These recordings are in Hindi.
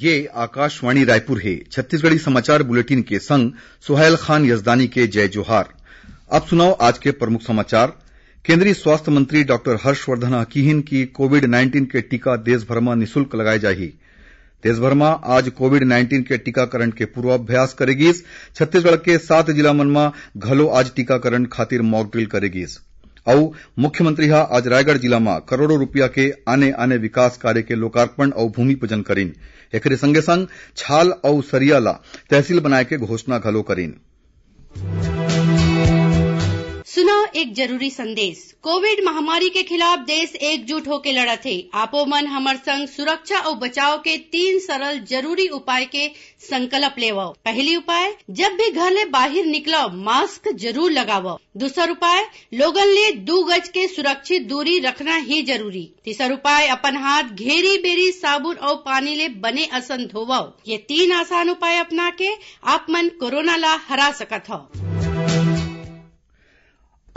ये आकाशवाणी रायपुर है छत्तीसगढ़ी समाचार बुलेटिन के संग सुहैल खान यजदानी के जय जोहार अब सुनाओ आज के प्रमुख समाचार केंद्रीय स्वास्थ्य मंत्री डॉक्टर हर्षवर्धन अकीहिन की कोविड नाइन्टीन के टीका देशभर में निःशुल्क लगाए जाएगी देशभर में आज कोविड नाइन्टीन के टीकाकरण के पूर्वाभ्यास करेगी छत्तीसगढ़ के सात जिला मन में घलो आज टीकाकरण खातिर मॉकड्रिल करेगी मुख्यमंत्री हा आज रायगढ़ जिला में करोड़ों रूपया के आने आने विकास कार्य के लोकार्पण और भूमिपूजन करीन एकरे संगे संग छाल और सरियाला तहसील बनाए के घोषणा घलो करीन एक जरूरी संदेश कोविड महामारी के खिलाफ देश एकजुट होकर लड़त आपो आपोमन हमार संग सुरक्षा और बचाव के तीन सरल जरूरी उपाय के संकल्प लेवाओ पहली उपाय जब भी घर ले बाहर निकलो मास्क जरूर लगाओ दूसर उपाय लोगन ले दो गज के सुरक्षित दूरी रखना ही जरूरी तीसर उपाय अपन हाथ घेरी बेरी साबुन और पानी ले बने असन धोवाओ ये तीन आसान उपाय अपना के आप मन कोरोना ला हरा सकत हो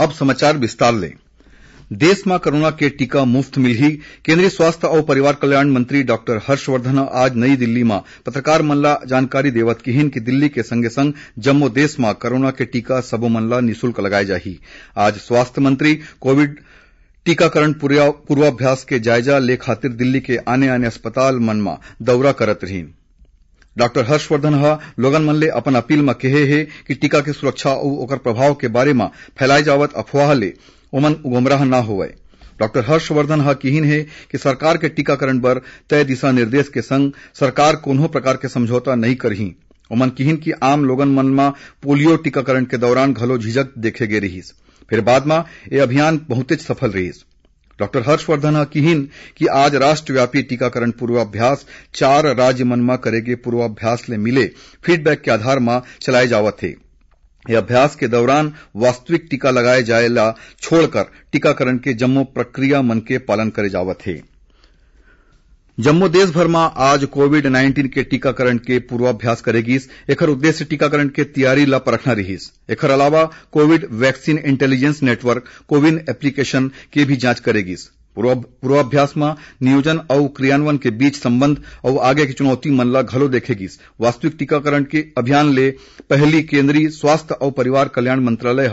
अब समाचार लें देश में कोरोना के टीका मुफ्त मिल ही केन्द्रीय स्वास्थ्य और परिवार कल्याण मंत्री डॉक्टर हर्षवर्धन आज नई दिल्ली में पत्रकार मल्ला जानकारी देवत कीहिन कि दिल्ली के संगे संग जम्मो देश में कोरोना के टीका सबो मल्ला ला निशुल्क लगाए जाही आज स्वास्थ्य मंत्री कोविड टीकाकरण पूर्वाभ्यास के जायजा ले खातिर दिल्ली के आने आने अस्पताल मन में दौरा करत रहिन डॉक्टर हर्षवर्धन ह लोगन मन ले अपन अपील में कहे हे कि टीका के सुरक्षा और ओकर प्रभाव के बारे में फैलाए जावत अफवाह ले उमन गुमराह न हो डॉ हर्षवर्धन ह है कि सरकार के टीकाकरण पर तय दिशा निर्देश के संग सरकार कोनो प्रकार के समझौता नहीं करही उमन किहिन कि आम लोगन मन में पोलियो टीकाकरण के दौरान घलो झिझक देखे गये रिहिस फिर बाद में ए अभियान बहुत सफल रही डॉक्टर हर्षवर्धन की कि आज राष्ट्रव्यापी टीकाकरण पूर्वाभ्यास चार राज्य मन करे गए पूर्वाभ्यास ले मिले फीडबैक के आधार में चलाए जावत थे यह अभ्यास के दौरान वास्तविक टीका लगाए जाए छोड़कर टीकाकरण के जम्मो प्रक्रिया मन के पालन करे जावत थे जम्मू देशभर में आज कोविड नाइन्टीन के टीकाकरण के पूर्वाभ्यास करेगी एकर उद्देश्य टीकाकरण के तैयारी ला परखना रहीस एकर अलावा Covid vaccine intelligence network CoWIN application के भी जांच करेगीस पूर्वाभ्यास में नियोजन और क्रियान्वयन के बीच संबंध और आगे की चुनौती मनला घलो देखेगी वास्तविक टीकाकरण के अभियान ले पहली केंद्रीय स्वास्थ्य और परिवार कल्याण मंत्रालय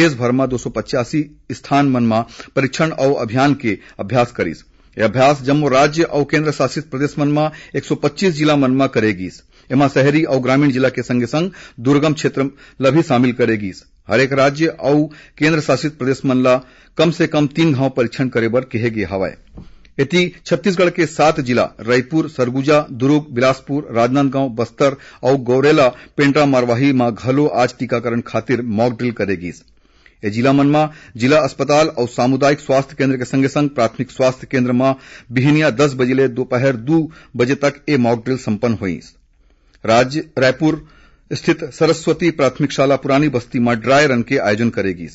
देशभर में दो सौ पचासी स्थान मन परीक्षण और अभियान के अभ्यास करीस ये अभ्यास जम्मू राज्य और केंद्र शासित प्रदेश में एक सौ पच्चीस जिला में करेगी एम शहरी और ग्रामीण जिला के संगे संग दुर्गम क्षेत्र लभी भी शामिल करेगी हरेक राज्य और केंद्र शासित प्रदेश मन कम से कम तीन घाव परीक्षण करे बर केहे गे हवय छत्तीसगढ़ के सात जिला रायपुर सरगुजा दुर्ग बिलासपुर राजनांदगांव बस्तर और गौरेला पेंड्रा मारवाही में घलो आज टीकाकरण खातिर मॉकड्रिल करेगी ये जिला मनमा जिला अस्पताल और सामुदायिक स्वास्थ्य केंद्र के संगे संग प्राथमिक स्वास्थ्य केंद्र मां बिहनिया दस बजे ले दोपहर दो बजे तक ये मॉकड्रिल संपन्न हुई रायपुर स्थित सरस्वती प्राथमिक शाला पुरानी बस्ती मां ड्राई रन के आयोजन करेगी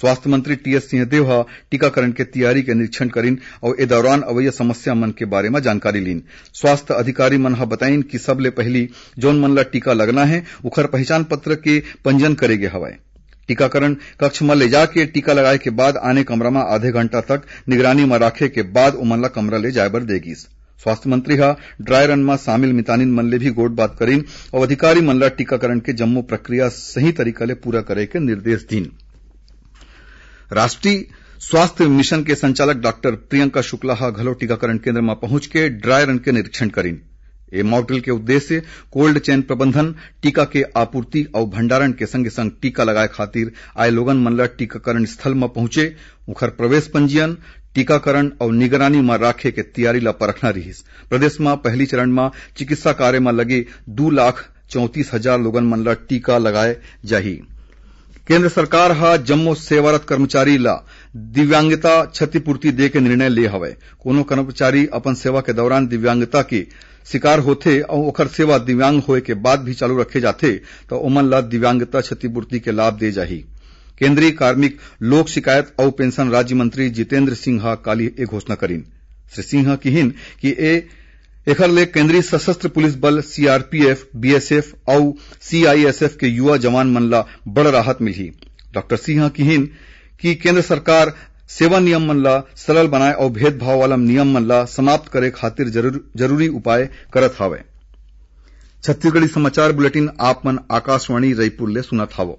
स्वास्थ्य मंत्री टीएस सिंहदेव टीकाकरण के तैयारी के निरीक्षण करीन और ए दौरान अवैध समस्या मन के बारे में जानकारी लीन स्वास्थ्य अधिकारी मन ह बताइन कि सबले पहली जोन मनला टीका लगना है उखर पहचान पत्र के पंजीयन करेगे हवाएं टीकाकरण कक्ष में ले जाके टीका लगाए के बाद आने कमरा में आधे घंटा तक निगरानी में राखे के बाद उमनला कमरा ले जाए बर स्वास्थ्य मंत्री हा ड्राई रन में शामिल मितानिन मन ले भी गोट बात करीन और अधिकारी मनला टीकाकरण के जम्मू प्रक्रिया सही तरीके ले पूरा करे के निर्देश दीन राष्ट्रीय स्वास्थ्य मिशन के संचालक डॉक्टर प्रियंका शुक्ला हा घलो टीकाकरण केंद्र में पहुंच के ड्राई रन के निरीक्षण करीन ये मॉकड्रिल के उद्देश्य कोल्ड चैन प्रबंधन टीका के आपूर्ति और भंडारण के संगे संग टीका लगाए खातिर आए लोगन मन ल स्थल में पहुंचे उखर प्रवेश पंजीयन टीकाकरण और निगरानी में राखे के तैयारी ल परखना रही प्रदेश में पहली चरण में चिकित्सा कार्य में लगे दू लाख चौंतीस हजार लोगन मन टीका लगाए जाही सरकार ह जम्मो सेवारत कर्मचारी ला दिव्यांगता क्षतिपूर्ति दे के निर्णय ले हवे कोनो कर्मचारी अपन सेवा के दौरान दिव्यांगता के शिकार होते और ओखर सेवा दिव्यांग होए के बाद भी चालू रखे जाते तो उमन ला दिव्यांगता क्षतिपूर्ति के लाभ दे जाही केंद्रीय कार्मिक लोक शिकायत और पेंशन राज्य मंत्री जितेन्द्र सिंह काली ए घोषणा करीन श्री सिंह किहिन कि ए एखर ले केंद्रीय सशस्त्र पुलिस बल सीआरपीएफ बीएसएफ और सीआईएसएफ के युवा जवान मन ला बड़ राहत मिली डॉक्टर सिंह कहिन कि केंद्र सरकार सेवा नियम मन ला सरल बनाए और भेदभाव वाला नियम मन ला समाप्त करे खातिर जरूरी उपाय करत हावे छत्तीसगढ़ी समाचार बुलेटिन आप मन आकाशवाणी रायपुर ले सुनत हावो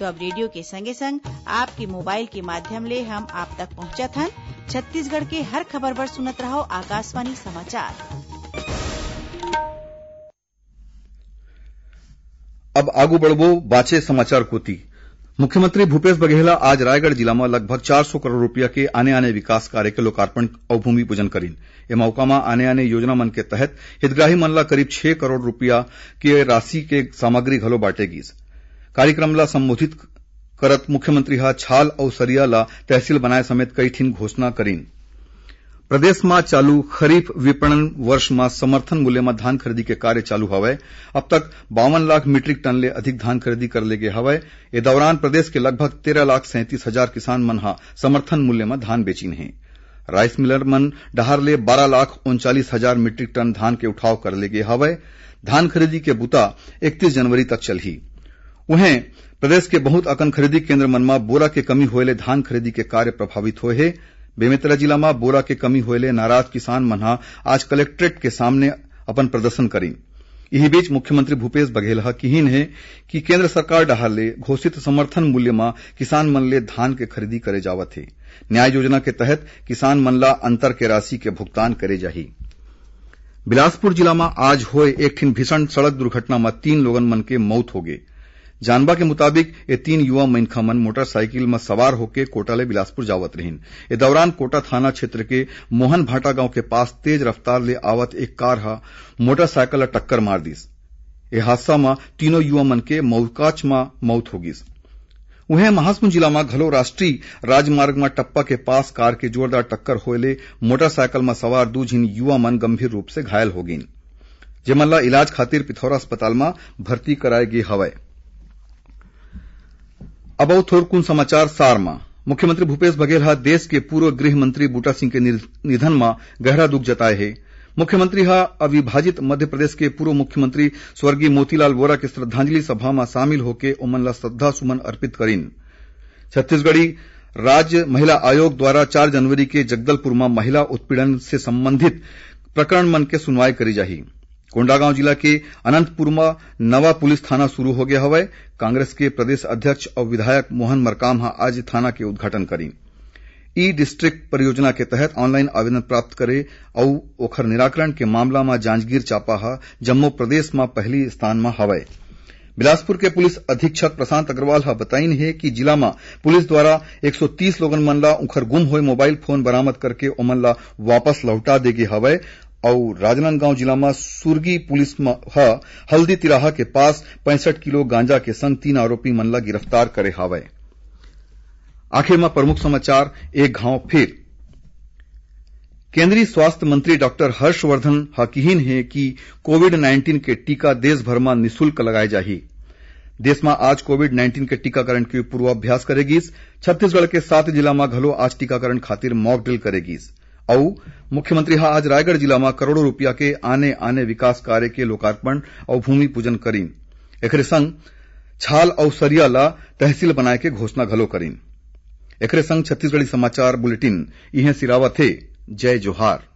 तो अब रेडियो के संगे संग आपके मोबाइल के माध्यम ले हम आप तक पहुँचा हन छत्तीसगढ़ के हर खबर बर सुनत रहो आकाशवाणी समाचार अब आगू बढ़वो बाचे समाचार कोती मुख्यमंत्री भूपेश बघेल आज रायगढ़ जिला में लगभग 400 करोड़ रूपया के आने आने विकास कार्य के लोकार्पण और पूजन करीन ए मौका में आने आने योजना मन के तहत हितग्राही मनला करीब छह करोड़ रूपया के राशि के सामग्री घलो बांटेगी कार्यक्रमाला संबोधित करत मुख्यमंत्री हा छाल सरियाला तहसील बनाए समेत कई थी घोषणा प्रदेश में चालू खरीफ विपणन वर्ष में समर्थन मूल्य में धान खरीदी के कार्य चालू हवे अब तक बावन लाख मीट्रिक टन ले अधिक धान खरीदी कर ले गए हवे ए दौरान प्रदेश के लगभग तेरह लाख सैंतीस हजार किसान मन हा समर्थन मूल्य में धान बेची हैं राइस मिलर मन डहर ले बारह लाख उनचालीस हजार मीट्रिक टन धान के उठाव कर ले गए हवे धान खरीदी के बूता इकतीस जनवरी तक चलही वहीं प्रदेश के बहुत अकन खरीदी केन्द्र में बोरा के कमी होए धान खरीदी के कार्य प्रभावित हुए बेमेतरा जिला में बोरा के कमी होए नाराज किसान मन आज कलेक्ट्रेट के सामने अपन प्रदर्शन करी इहीं बीच मुख्यमंत्री भूपेश बघेल ह है कि केन्द्र सरकार डाहर ले घोषित समर्थन मूल्य में किसान मन ले धान के खरीदी करे जावत है न्याय योजना के तहत किसान मन अंतर के राशि के भुगतान करे जा बिलासपुर जिला में आज हुए एक ठिन भीषण सड़क दुर्घटना में तीन लोगन मन के मौत हो गए जानबा के मुताबिक ये तीन युवा मईनखमन मोटरसाइकिल में सवार होकर कोटा ले बिलासपुर जावत रहीन इस दौरान कोटा थाना क्षेत्र के मोहन भाटा गांव के पास तेज रफ्तार ले आवत एक कार मोटरसाइकिल टक्कर मार दीस ये हादसा में तीनों युवा मन के मौकाच में मौत हो गई वहीं महासमुंद जिला में घलो राष्ट्रीय राजमार्ग में टप्पा के पास कार के जोरदार टक्कर हो ले मोटरसाइकिल में सवार दू जिन युवा मन गंभीर रूप से घायल हो गई जेमन इलाज खातिर पिथौरा अस्पताल में भर्ती कराई गई हवय अब थोरकुन समाचार सारमा मुख्यमंत्री भूपेश बघेल हा देश के पूर्व गृह मंत्री बूटा सिंह के निधन में गहरा दुख जताये है मुख्यमंत्री हा अविभाजित मध्य प्रदेश के पूर्व मुख्यमंत्री स्वर्गीय मोतीलाल वोरा के श्रद्धांजलि सभा में शामिल होके उमनला ला श्रद्धा सुमन अर्पित करीन छत्तीसगढ़ी राज्य महिला आयोग द्वारा चार जनवरी के जगदलपुर में महिला उत्पीड़न से संबंधित प्रकरण मन के सुनवाई करी जाएगी कोंडागांव जिला के अनंतपुर में नवा पुलिस थाना शुरू हो गया हवै कांग्रेस के प्रदेश अध्यक्ष और विधायक मोहन मरकाम आज थाना के उद्घाटन करें ई डिस्ट्रिक्ट परियोजना के तहत ऑनलाइन आवेदन प्राप्त करे और ओखर निराकरण के मामला में जांजगीर चांपा जम्मू प्रदेश में पहली स्थान में हवाए बिलासपुर के पुलिस अधीक्षक प्रशांत अग्रवाल हा बताइन है कि जिला में पुलिस द्वारा एक सौ तीस लोगन मनला उखर गुम हुए मोबाइल फोन बरामद करके ओमन वापस लौटा देगी हवा औ राजनांदगांव जिला में सुरगी पुलिस हल्दी तिराहा के पास पैंसठ किलो गांजा के संग तीन आरोपी मनला गिरफ्तार करे हावय आखिर में प्रमुख समाचार एक घाव फिर केंद्रीय स्वास्थ्य मंत्री डॉक्टर हर्षवर्धन हकीहीन है कि कोविड नाइन्टीन के टीका देशभर में निःशुल्क लगाए जा देश में आज कोविड नाइन्टीन के टीकाकरण की पूर्वाभ्यास करेगी छत्तीसगढ़ के सात जिला में घलो आज टीकाकरण खातिर मॉकड्रिल करेगी मुख्यमंत्री हा आज रायगढ़ जिला में करोड़ों रूपया के आने आने विकास कार्य के लोकार्पण और भूमि पूजन करीन एक संग छाल और ला तहसील बनाए के घोषणा घलो करीन एक संग छत्तीसगढ़ी समाचार बुलेटिन इन्हें सिरावा थे जय जोहार